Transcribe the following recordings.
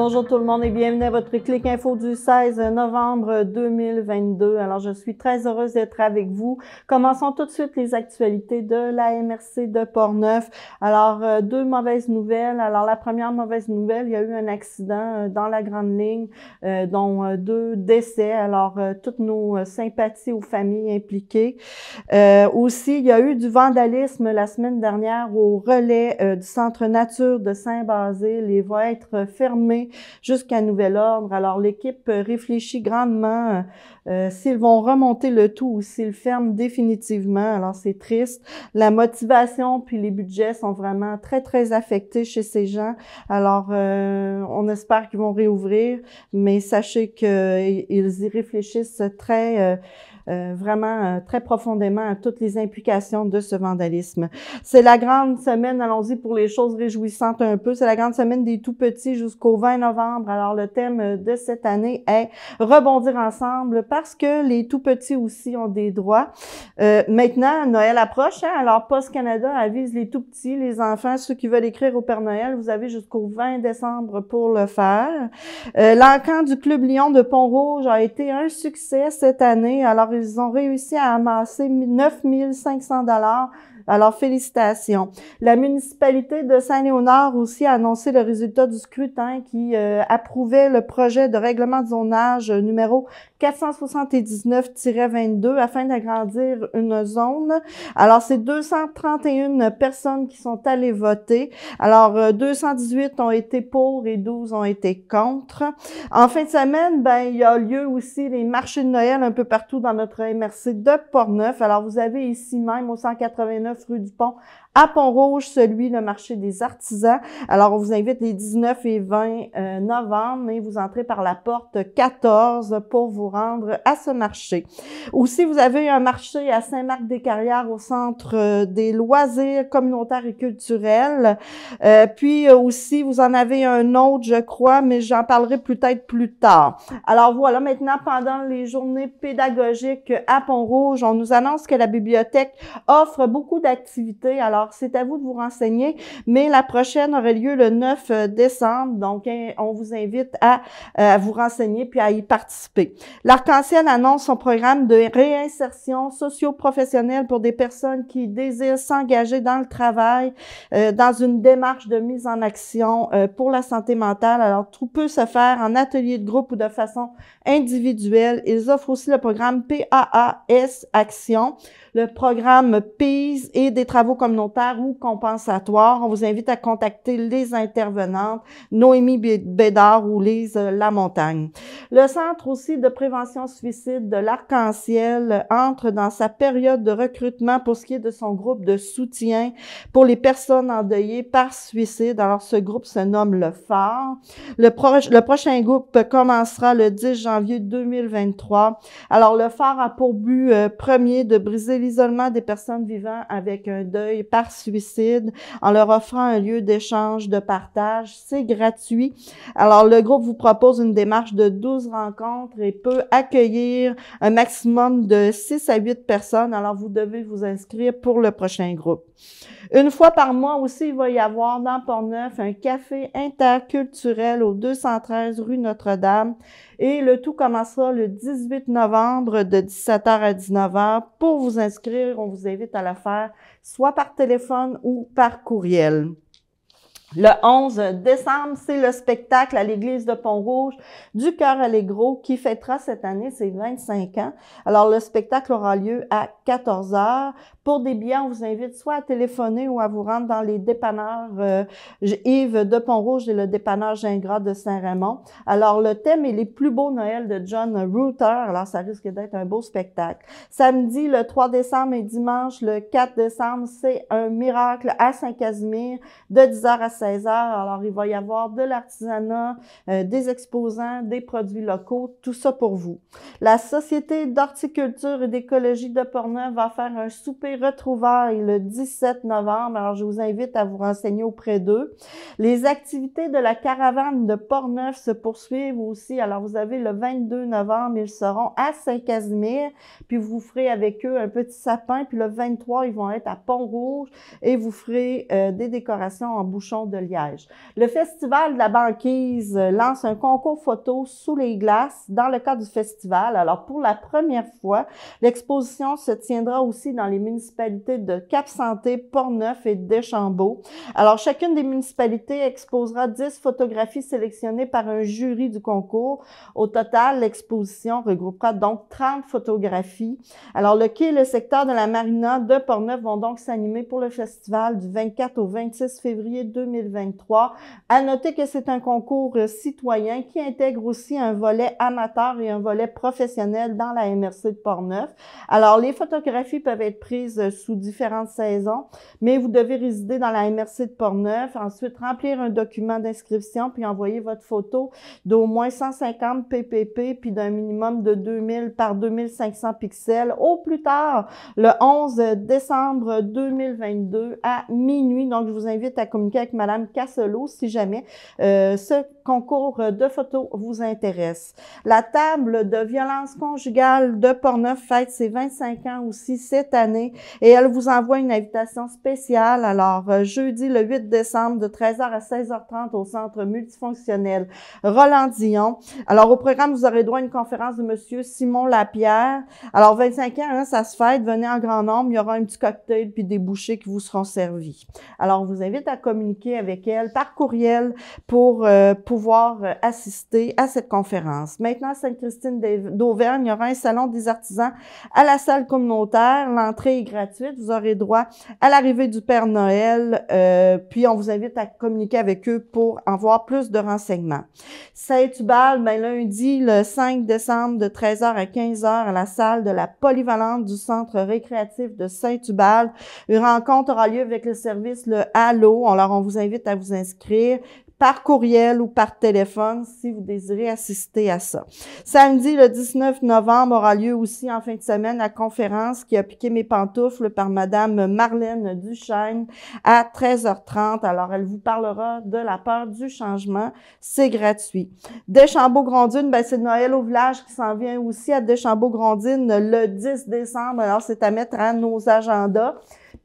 Bonjour tout le monde et bienvenue à votre Clic Info du 16 novembre 2022. Alors, je suis très heureuse d'être avec vous. Commençons tout de suite les actualités de la MRC de Portneuf. Alors, euh, deux mauvaises nouvelles. Alors, la première mauvaise nouvelle, il y a eu un accident euh, dans la grande ligne, euh, dont deux décès. Alors, toutes nos sympathies aux familles impliquées. Euh, aussi, il y a eu du vandalisme la semaine dernière au relais du Centre Nature de Saint-Basile et va être fermé jusqu'à nouvel ordre. Alors l'équipe euh, réfléchit grandement euh, euh, s'ils vont remonter le tout ou s'ils ferment définitivement. Alors c'est triste. La motivation puis les budgets sont vraiment très très affectés chez ces gens. Alors on espère qu'ils vont réouvrir, mais sachez qu'ils y réfléchissent très euh, vraiment euh, très profondément à toutes les implications de ce vandalisme. C'est la grande semaine, allons-y pour les choses réjouissantes un peu, c'est la grande semaine des tout-petits jusqu'au 20 novembre. Alors le thème euh, de cette année est rebondir ensemble parce que les tout-petits aussi ont des droits. Euh, maintenant, Noël approche, hein? alors Post Canada avise les tout-petits, les enfants, ceux qui veulent écrire au Père Noël, vous avez jusqu'au 20 décembre pour le faire. Euh, L'encan du Club Lyon de Pont-Rouge a été un succès cette année, alors ils ont réussi à amasser 9500 dollars alors, félicitations. La municipalité de Saint-Léonard aussi a annoncé le résultat du scrutin qui euh, approuvait le projet de règlement de zonage numéro 479-22 afin d'agrandir une zone. Alors, c'est 231 personnes qui sont allées voter. Alors, 218 euh, ont été pour et 12 ont été contre. En fin de semaine, ben, il y a lieu aussi les marchés de Noël un peu partout dans notre MRC de Portneuf. Alors, vous avez ici même au 189 rue du pont à Pont-Rouge, celui le marché des artisans. Alors, on vous invite les 19 et 20 euh, novembre, et vous entrez par la porte 14 pour vous rendre à ce marché. Aussi, vous avez un marché à Saint-Marc-des-Carrières au centre euh, des loisirs communautaires et culturels. Euh, puis aussi, vous en avez un autre, je crois, mais j'en parlerai peut-être plus tard. Alors voilà, maintenant, pendant les journées pédagogiques à Pont-Rouge, on nous annonce que la bibliothèque offre beaucoup d'activités. Alors, c'est à vous de vous renseigner, mais la prochaine aurait lieu le 9 euh, décembre, donc hein, on vous invite à, euh, à vous renseigner puis à y participer. L'Arc-en-Ciel annonce son programme de réinsertion socio-professionnelle pour des personnes qui désirent s'engager dans le travail, euh, dans une démarche de mise en action euh, pour la santé mentale. Alors, tout peut se faire en atelier de groupe ou de façon individuelle. Ils offrent aussi le programme PAAS Action, le programme PIS et des travaux communautaires ou compensatoire, on vous invite à contacter les intervenantes Noémie Bédard ou Lise Lamontagne. Le Centre aussi de prévention suicide de l'Arc-en-Ciel entre dans sa période de recrutement pour ce qui est de son groupe de soutien pour les personnes endeuillées par suicide. Alors, ce groupe se nomme le Phare. Le, prochain groupe commencera le 10 janvier 2023. Alors, le Phare a pour but euh, premier de briser l'isolement des personnes vivant avec un deuil par suicide en leur offrant un lieu d'échange, de partage. C'est gratuit. Alors, le groupe vous propose une démarche de 12 rencontres et peut accueillir un maximum de 6 à 8 personnes. Alors, vous devez vous inscrire pour le prochain groupe. Une fois par mois aussi, il va y avoir dans neuf un café interculturel au 213 rue Notre-Dame et le tout commencera le 18 novembre de 17h à 19h. Pour vous inscrire, on vous invite à la faire soit par téléphone ou par courriel. Le 11 décembre, c'est le spectacle à l'église de Pont-Rouge du Cœur Allegro qui fêtera cette année ses 25 ans. Alors, le spectacle aura lieu à 14 heures. Pour des billets, on vous invite soit à téléphoner ou à vous rendre dans les dépanneurs euh, Yves de Pont-Rouge et le dépanneur Gingras de Saint-Raymond. Alors, le thème est les plus beaux Noëls de John Router. Alors, ça risque d'être un beau spectacle. Samedi, le 3 décembre et dimanche, le 4 décembre, c'est un miracle à Saint-Casimir de 10h à 16h. Alors, il va y avoir de l'artisanat, euh, des exposants, des produits locaux, tout ça pour vous. La Société d'horticulture et d'écologie de Portneuf va faire un souper retrouvailles le 17 novembre. Alors, je vous invite à vous renseigner auprès d'eux. Les activités de la caravane de Portneuf se poursuivent aussi. Alors, vous avez le 22 novembre, ils seront à Saint-Casimir, puis vous ferez avec eux un petit sapin. Puis le 23, ils vont être à Pont-Rouge et vous ferez euh, des décorations en bouchons de liège. Le Festival de la banquise euh, lance un concours photo sous les glaces dans le cadre du festival. Alors, pour la première fois, l'exposition se tiendra aussi dans les municipalités de Cap-Santé, Neuf et Deschambault. Alors, chacune des municipalités exposera 10 photographies sélectionnées par un jury du concours. Au total, l'exposition regroupera donc 30 photographies. Alors, le quai et le secteur de la marina de Neuf vont donc s'animer pour le festival du 24 au 26 février 2023. À noter que c'est un concours citoyen qui intègre aussi un volet amateur et un volet professionnel dans la MRC de Port Neuf. Alors, les photographies peuvent être prises euh, sous différentes saisons, mais vous devez résider dans la MRC de Portneuf, ensuite remplir un document d'inscription, puis envoyer votre photo d'au moins 150 ppp, puis d'un minimum de 2000 par 2500 pixels, au plus tard le 11 décembre 2022 à minuit. Donc, je vous invite à communiquer avec Madame Casselot si jamais euh, ce concours de photos vous intéresse. La table de violence conjugale de Portneuf fête ses 25 ans aussi cette année et elle vous envoie une invitation spéciale. Alors, euh, jeudi le 8 décembre de 13h à 16h30 au centre multifonctionnel Roland Dion. Alors, au programme, vous aurez droit à une conférence de Monsieur Simon Lapierre. Alors, 25 ans, hein, ça se fête. Venez en grand nombre. Il y aura un petit cocktail puis des bouchées qui vous seront servis. Alors, on vous invite à communiquer avec elle par courriel pour euh, pouvoir euh, assister à cette conférence. Maintenant, Sainte-Christine d'Auvergne, il y aura un salon des artisans à la salle communautaire. L'entrée est gratuite. Vous aurez droit à l'arrivée du Père Noël. Euh, puis on vous invite à communiquer avec eux pour en voir plus de renseignements. Saint-Tubal, ben, lundi le 5 décembre de 13h à 15h à la salle de la polyvalente du Centre récréatif de Saint-Tubal. Une rencontre aura lieu avec le service Le Halo. Alors on vous invite à vous inscrire par courriel ou par téléphone si vous désirez assister à ça. Samedi, le 19 novembre, aura lieu aussi en fin de semaine la conférence qui a piqué mes pantoufles par Madame Marlène Duchesne à 13h30. Alors, elle vous parlera de la peur du changement. C'est gratuit. deschambault Grandine, ben, c'est Noël au village qui s'en vient aussi à Deschambault-Grondine le 10 décembre. Alors, c'est à mettre à nos agendas.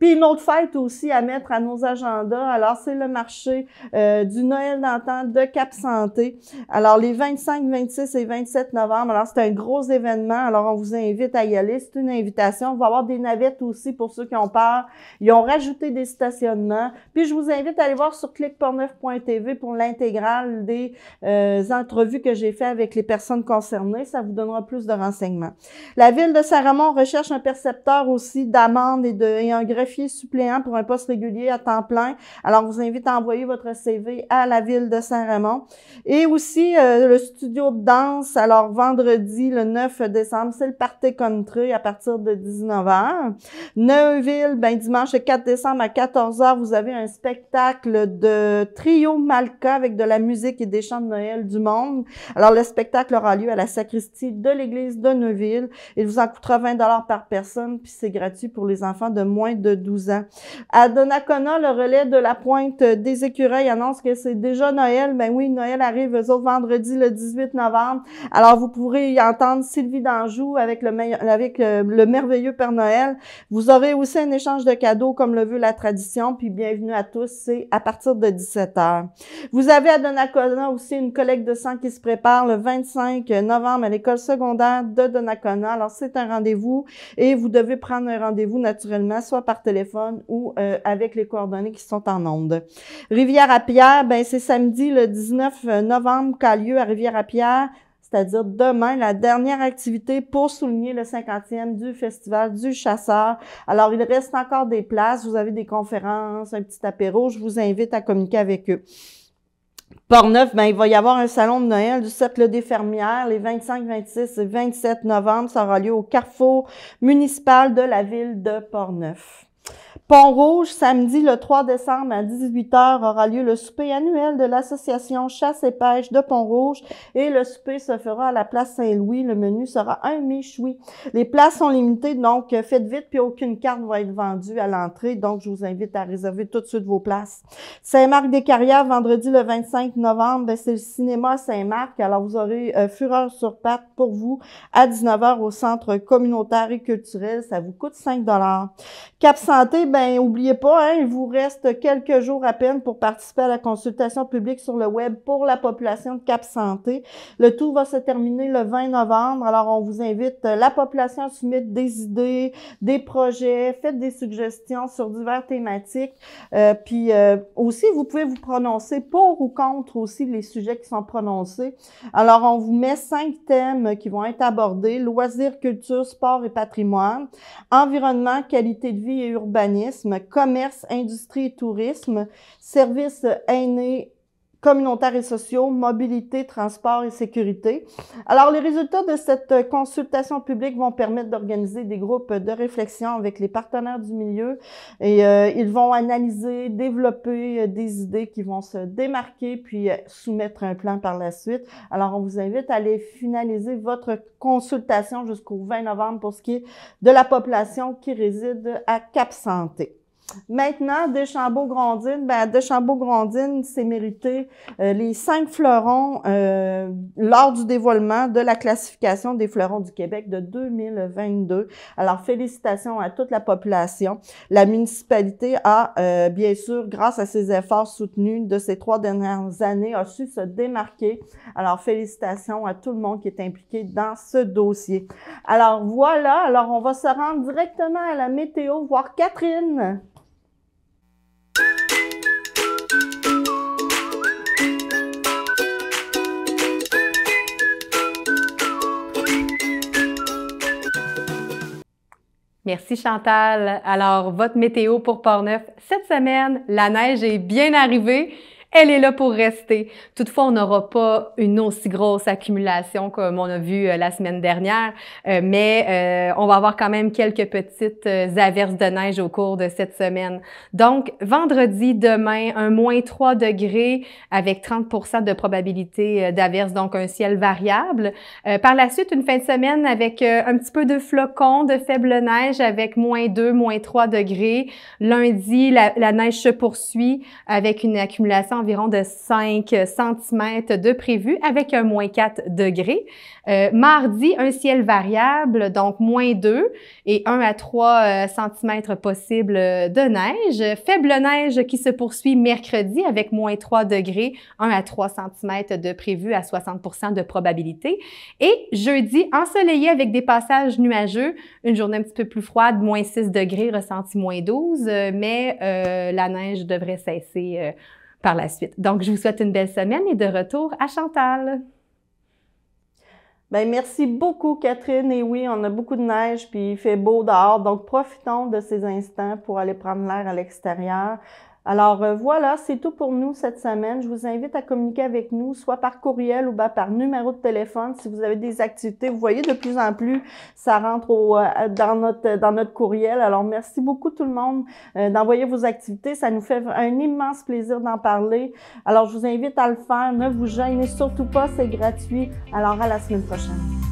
Puis une autre fête aussi à mettre à nos agendas. Alors, c'est le marché euh, du Noël d'antan de Cap Santé. Alors, les 25, 26 et 27 novembre. Alors, c'est un gros événement. Alors, on vous invite à y aller. C'est une invitation. On va avoir des navettes aussi pour ceux qui ont peur. Ils ont rajouté des stationnements. Puis, je vous invite à aller voir sur click.neuf.tv pour l'intégrale des euh, entrevues que j'ai fait avec les personnes concernées. Ça vous donnera plus de renseignements. La ville de Saramon recherche un percepteur aussi d'amende et de un greffe suppléant pour un poste régulier à temps plein. Alors, je vous invite à envoyer votre CV à la ville de Saint-Raymond. Et aussi, euh, le studio de danse. Alors, vendredi, le 9 décembre, c'est le Party Country à partir de 19h. Neuville, ben, dimanche, 4 décembre à 14h, vous avez un spectacle de trio Malka avec de la musique et des chants de Noël du monde. Alors, le spectacle aura lieu à la sacristie de l'église de Neuville. Il vous en coûtera 20 dollars par personne, puis c'est gratuit pour les enfants de moins de 12 ans. À Donnacona, le relais de la pointe des écureuils annonce que c'est déjà Noël. Ben oui, Noël arrive, eux autres, vendredi le 18 novembre. Alors, vous pourrez y entendre Sylvie d'Anjou avec, le, avec euh, le, merveilleux Père Noël. Vous aurez aussi un échange de cadeaux comme le veut la tradition. Puis, bienvenue à tous, c'est à partir de 17 h Vous avez à Donnacona aussi une collecte de sang qui se prépare le 25 novembre à l'école secondaire de Donnacona. Alors, c'est un rendez-vous et vous devez prendre un rendez-vous naturellement, soit par téléphone ou euh, avec les coordonnées qui sont en onde. Rivière-à-Pierre, ben c'est samedi le 19 euh, novembre qu'a lieu à Rivière-à-Pierre c'est-à-dire demain, la dernière activité pour souligner le 50e du Festival du Chasseur. Alors, il reste encore des places, vous avez des conférences, un petit apéro, je vous invite à communiquer avec eux. Neuf, ben, il va y avoir un salon de Noël du cercle des fermières les 25, 26 et 27 novembre. Ça aura lieu au carrefour municipal de la ville de Port Neuf. Pont-Rouge, samedi le 3 décembre à 18h aura lieu le souper annuel de l'association Chasse et Pêche de Pont-Rouge et le souper se fera à la place Saint-Louis. Le menu sera un michoui. Les places sont limitées, donc euh, faites vite puis aucune carte va être vendue à l'entrée. Donc, je vous invite à réserver tout de suite vos places. Saint-Marc-des-Carrières, vendredi le 25 novembre, ben, c'est le cinéma Saint-Marc. Alors, vous aurez euh, Fureur sur pattes pour vous à 19h au centre communautaire et culturel. Ça vous coûte 5 Cap Santé, ben, oubliez pas, hein, il vous reste quelques jours à peine pour participer à la consultation publique sur le web pour la population de Cap Santé. Le tout va se terminer le 20 novembre. Alors, on vous invite, euh, la population à soumettre des idées, des projets, faites des suggestions sur diverses thématiques. Euh, puis euh, aussi, vous pouvez vous prononcer pour ou contre aussi les sujets qui sont prononcés. Alors, on vous met cinq thèmes qui vont être abordés. Loisirs, culture, sport et patrimoine. Environnement, qualité de vie et urbanisme commerce, industrie et tourisme, services aînés communautaires et sociaux, mobilité, transport et sécurité. Alors, les résultats de cette euh, consultation publique vont permettre d'organiser des groupes de réflexion avec les partenaires du milieu et euh, ils vont analyser, développer euh, des idées qui vont se démarquer puis soumettre un plan par la suite. Alors, on vous invite à aller finaliser votre consultation jusqu'au 20 novembre pour ce qui est de la population qui réside à Cap Santé. Maintenant, Deschambault-Grondine, ben, Deschambault-Grondine s'est mérité euh, les cinq fleurons euh, lors du dévoilement de la classification des fleurons du Québec de 2022. Alors, félicitations à toute la population. La municipalité a, euh, bien sûr, grâce à ses efforts soutenus de ces trois dernières années, a su se démarquer. Alors, félicitations à tout le monde qui est impliqué dans ce dossier. Alors, voilà. Alors, on va se rendre directement à la météo, voir Catherine. Merci Chantal. Alors, votre météo pour Portneuf cette semaine, la neige est bien arrivée elle est là pour rester. Toutefois, on n'aura pas une aussi grosse accumulation comme on a vu euh, la semaine dernière, euh, mais euh, on va avoir quand même quelques petites averses de neige au cours de cette semaine. Donc, vendredi, demain, un moins 3 degrés avec 30 de probabilité d'averses, donc un ciel variable. par la suite, une fin de semaine avec un petit peu de flocons, de faible neige avec moins 2, moins 3 degrés. Lundi, la, la neige se poursuit avec une accumulation environ de 5 cm de prévu avec un moins 4 degrés. Euh, mardi, un ciel variable, donc moins 2 et 1 à 3 cm possible de neige. Faible neige qui se poursuit mercredi avec moins 3 degrés, 1 à 3 cm de prévu à 60 de probabilité. Et jeudi, ensoleillé avec des passages nuageux, une journée un petit peu plus froide, moins 6 degrés, ressenti moins 12, mais euh, la neige devrait cesser euh, par la suite. Donc, je vous souhaite une belle semaine et de retour à Chantal. Bien, merci beaucoup, Catherine. Et oui, on a beaucoup de neige, puis il fait beau dehors. Donc, profitons de ces instants pour aller prendre l'air à l'extérieur. Alors euh, voilà, c'est tout pour nous cette semaine. Je vous invite à communiquer avec nous, soit par courriel ou par numéro de téléphone. Si vous avez des activités, vous voyez de plus en plus, ça rentre euh, dans, notre, euh, dans notre courriel. Alors merci beaucoup tout le monde d'envoyer vos activités. Ça nous fait un immense plaisir d'en parler. Alors je vous invite à le faire. Ne vous gênez surtout pas, c'est gratuit. Alors à la semaine prochaine.